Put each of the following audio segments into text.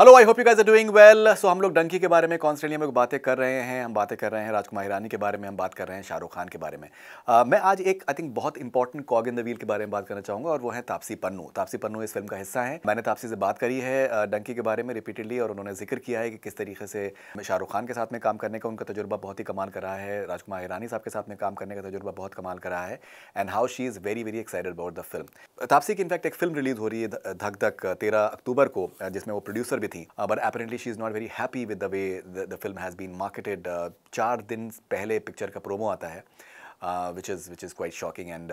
hello I hope you guys are doing well so हम लोग डंकी के बारे में कॉन्स्टेंटली हम लोग बातें कर रहे हैं हम बातें कर रहे हैं राजकुमार हिरानी के बारे में हम बात कर रहे हैं शाहरुख खान के बारे में uh, मैं आज एक आई थिंक बहुत important cog in the wheel के बारे में बात करना चाहूंगा और वो है तापसी पन्नू तापसी पन्नू इस फिल्म का हिस्सा है मैंने तापसी से बात करी है डंकी के बारे में रिपीटेडली और उन्होंने जिक्र किया है कि किस तरीके से शाहरुख खान के साथ में काम करने का उनका तजुर्बा बहुत ही कमाल कर रहा है राजकुमार हिरानी साहब के साथ में काम करने का तजुर्बा बहुत कमाल कर रहा है and how she is very very excited about the film Taapsee की इनफैक्ट एक फिल्म रिलीज हो रही है धक धक तेरह अक्टूबर को जिसमें वो प्रोड्यूसर भी थी but apparently she is not very happy with the way the film has been marketed चार दिन पहले पिक्चर का प्रोमो आता है which is which is quite shocking and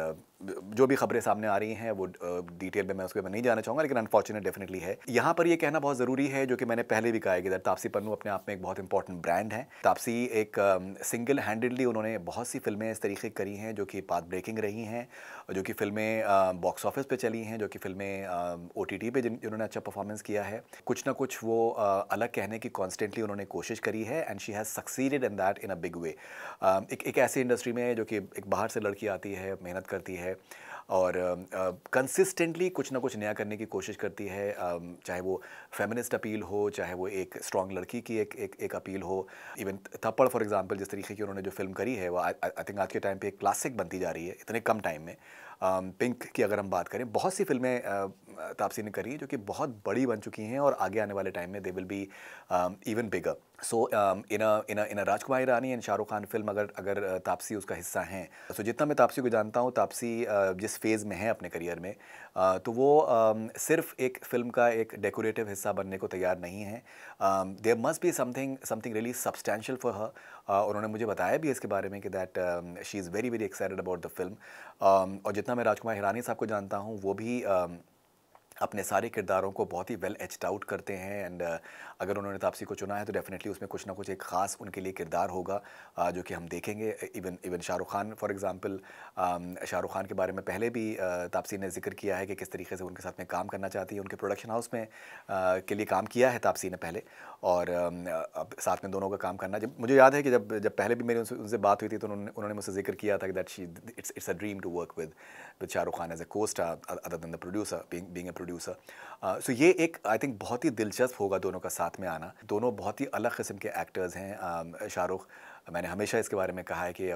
जो भी खबरें सामने आ रही हैं वो डिटेल uh, में मैं उसके बाद नहीं जाना चाहूँगा लेकिन अनफॉर्चुनेट डेफिनेटली है यहाँ पर ये कहना बहुत ज़रूरी है जो कि मैंने पहले भी कहा है कि तापसी पन्नू अपने आप में एक बहुत इंपॉर्टेंट ब्रांड है तापसी एक सिंगल uh, हैंडेडली उन्होंने बहुत सी फिल्में इस तरीके करी हैं जो कि पाथ ब्रेकिंग रही हैं जो कि फिल्में बॉक्स ऑफिस पर चली हैं जो कि फिल्में ओ टी टी पर जिन्होंने अच्छा परफॉर्मेंस किया है कुछ ना कुछ वो uh, अलग कहने की कॉन्स्टेंटली उन्होंने कोशिश करी है and she has succeeded in that in a big way एक ऐसी इंडस्ट्री में जो कि एक बाहर से लड़की आती है मेहनत करती है और कंसिस्टेंटली uh, कुछ ना कुछ नया करने की कोशिश करती है uh, चाहे वो फेमिनिस्ट अपील हो चाहे वो एक स्ट्रॉन्ग लड़की की एक एक, एक अपील हो इवन थप्पड़ फॉर एग्जांपल जिस तरीके की उन्होंने जो फिल्म करी है वो आई थिंक आज के टाइम पे एक क्लासिक बनती जा रही है इतने कम टाइम में पिंक की अगर हम बात करें बहुत सी फिल्में तापसी ने करी जो कि बहुत बड़ी बन चुकी हैं और आगे आने वाले टाइम में they will be even bigger so in in in Rajkumar Hirani and Shahrukh Khan film अगर अगर तापसी उसका हिस्सा हैं सो तो so, जितना मैं तापसी को जानता हूँ तापसी जिस फेज़ में है अपने करियर में तो वो सिर्फ एक फिल्म का एक डेकोरेटिव हिस्सा बनने को तैयार नहीं है there must be something something really substantial for her उन्होंने मुझे बताया भी इसके बारे में कि that she is very very excited about the film और जितना जितना मैं राजकुमार हिरानी साहब को जानता हूँ वो भी अपने सारे किरदारों को बहुत ही वेल एचड आउट करते हैं एंड uh, अगर उन्होंने तापसी तो को चुना है तो डेफिनेटली उसमें कुछ ना कुछ एक ख़ास उनके लिए किरदार होगा uh, जो कि हम देखेंगे even even Shahrukh Khan for example um, Shahrukh Khan के बारे में पहले भी uh, तापसी ने जिक्र किया है कि किस तरीके से उनके साथ में काम करना चाहती है उनके प्रोडक्शन हाउस में के लिए काम किया है तापसी ने पहले और um, अब साथ में दोनों का काम करना जब मुझे याद है कि जब जब पहले भी मेरी उनसे बात हुई थी तो उन्होंने उन्होंने मुझसे जिक्र किया था कि that she it's it's a dream to work with with Shahrukh Khan as a costar other than the producer being being producer so uh, ये एक आई थिंक बहुत ही दिलचस्प होगा दोनों का साथ में आना दोनों बहुत ही अलग किस्म के एक्टर्स हैं um, शाहरुख मैंने हमेशा इसके बारे में कहा है कि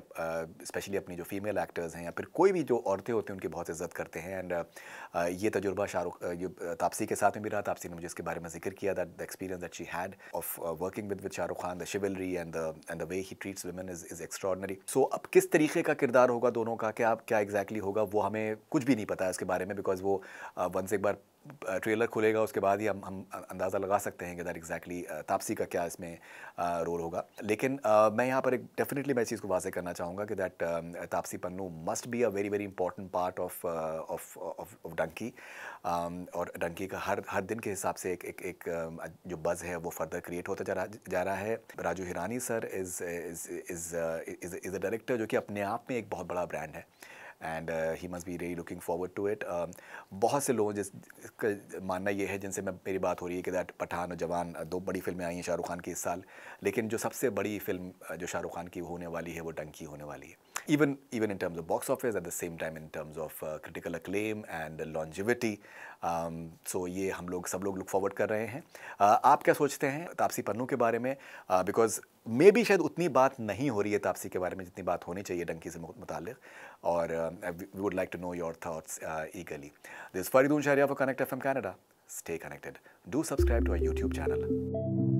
स्पेशली uh, अपनी जो फीमेल एक्टर्स हैं या फिर कोई भी जो औरतें होती हैं उनकी बहुत इज्जत करते हैं एंड uh, ये तजुर्बा शाहरुख ये तापसी के साथ में भी रहा तापसी ने मुझे इसके बारे में जिक्र किया that the experience that she had of working with with Shahrukh Khan the chivalry and the and the way he treats women is is extraordinary so अब किस तरीके का किरदार होगा दोनों का क्या क्या एग्जैक्टली exactly होगा वो हमें कुछ भी नहीं पता इसके बारे में बिकॉज वो वंस एक बार ट्रेलर खुलेगा उसके बाद ही हम हम अंदाज़ा लगा सकते हैं कि दैट एग्जैक्टली तापसी का क्या इसमें रोल होगा लेकिन मैं यहाँ पर एक डेफिनेटली मैं चीज़ को वाजे करना चाहूँगा कि that Taapsee Pannu must be a very very important part of of of Dunki और डंकी का हर हर दिन के हिसाब से एक एक, एक जो बज़ है वो फर्दर क्रिएट होता जा रहा जा रहा है Raju Hirani sir is is is is a director जो कि अपने आप में एक बहुत बड़ा ब्रांड है and he must be really looking forward to it बहुत से लोग जिस मानना ये है जिनसे मैं मेरी बात हो रही है कि दैट पठान और जवान दो बड़ी फिल्में आई हैं शाहरुख खान की इस साल लेकिन जो सबसे बड़ी फिल्म जो शाहरुख खान की होने वाली है वो डंकी होने वाली है even even in terms of box office at the same time in terms of uh, critical acclaim and so longevity um, so ये हम लोग सब लोग look forward कर रहे हैं uh, आप क्या सोचते हैं तापसी पन्नू के बारे में बिकॉज uh, मे भी शायद उतनी बात नहीं हो रही है तापसी के बारे में जितनी बात होनी चाहिए डंकी से मुतल और we would like to know your thoughts eagerly this Faridoon Shahryar for Connect F M Canada stay connected do subscribe to our YouTube channel